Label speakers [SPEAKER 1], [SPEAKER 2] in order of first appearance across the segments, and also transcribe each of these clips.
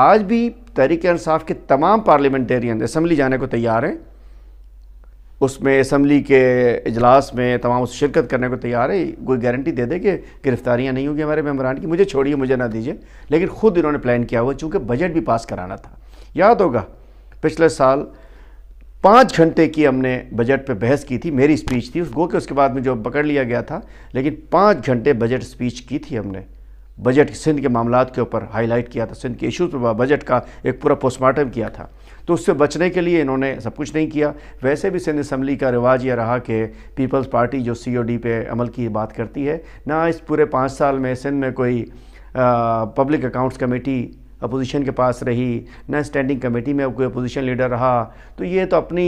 [SPEAKER 1] आज भी तहरीक इंसाफ के तमाम पार्लियामेंटेरियन इसम्बली जाने को तैयार हैं उसमें इसम्बली के इजलास में तमाम उस शिरकत करने को तैयार है कोई गारंटी दे दे कि गिरफ्तारियां नहीं होंगी हमारे मेम्बरान की मुझे छोड़िए मुझे ना दीजिए लेकिन ख़ुद इन्होंने प्लान किया हुआ चूँकि बजट भी पास कराना था याद होगा पिछले साल पाँच घंटे की हमने बजट पर बहस की थी मेरी स्पीच थी उस गो के उसके बाद में जो पकड़ लिया गया था लेकिन पाँच घंटे बजट स्पीच की थी हमने बजट सिंध के मामला के ऊपर हाईलाइट किया था सिंध के इशूज़ पर बजट का एक पूरा पोस्टमार्टम किया था तो उससे बचने के लिए इन्होंने सब कुछ नहीं किया वैसे भी सिंध असम्बली का रिवाज यह रहा कि पीपल्स पार्टी जो सी ओ डी पे अमल की बात करती है ना इस पूरे पाँच साल में सिंध में कोई पब्लिक अकाउंट्स कमेटी अपोजिशन के पास रही न स्टैंडिंग कमेटी में कोई अपोजिशन लीडर रहा तो ये तो अपनी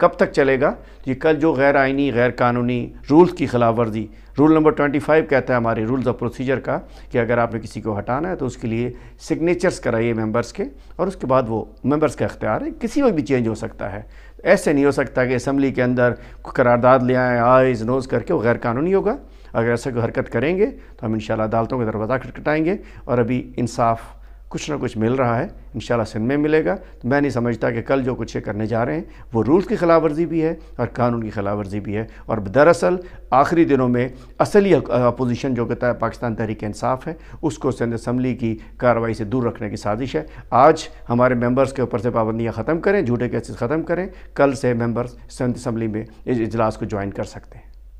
[SPEAKER 1] कब तक चलेगा तो ये कल जो गैर आइनी गैर कानूनी रूल्स की खिलाफ वर्जी रूल नंबर ट्वेंटी फाइव कहता है हमारे रूल्स ऑफ प्रोसीजर का कि अगर आपने किसी को हटाना है तो उसके लिए सिग्नेचर्स कराइए मेंबर्स के और उसके बाद वो मेंबर्स का अख्तियार है किसी वक्त भी चेंज हो सकता है ऐसे नहीं हो सकता कि असम्बली के अंदर करारदाद ले आएँ आइज़ नोज़ करके वो गैर कानूनी होगा अगर ऐसा कोई हरकत करेंगे तो हम इन अदालतों का दरवाज़ा खटखटाएँगे और अभी इंसाफ़ कुछ ना कुछ मिल रहा है इन सिंध में मिलेगा तो मैं नहीं समझता कि कल जो कुछ ये करने जा रहे हैं वो रूल्स की खिलाफ वर्जी भी है और कानून की खिलाफ वर्जी भी है और दरअसल आखिरी दिनों में असली अपोजिशन जो कहता है पाकिस्तान तहरीक इंसाफ है उसको सिंध असम्बली की कार्रवाई से दूर रखने की साजिश है आज हमारे मेम्बर्स के ऊपर से पाबंदियाँ ख़त्म करें झूठे केसेस ख़त्म करें कल से मेम्बर्स सिंध असम्बली में इस इजलास को ज्वाइन कर सकते हैं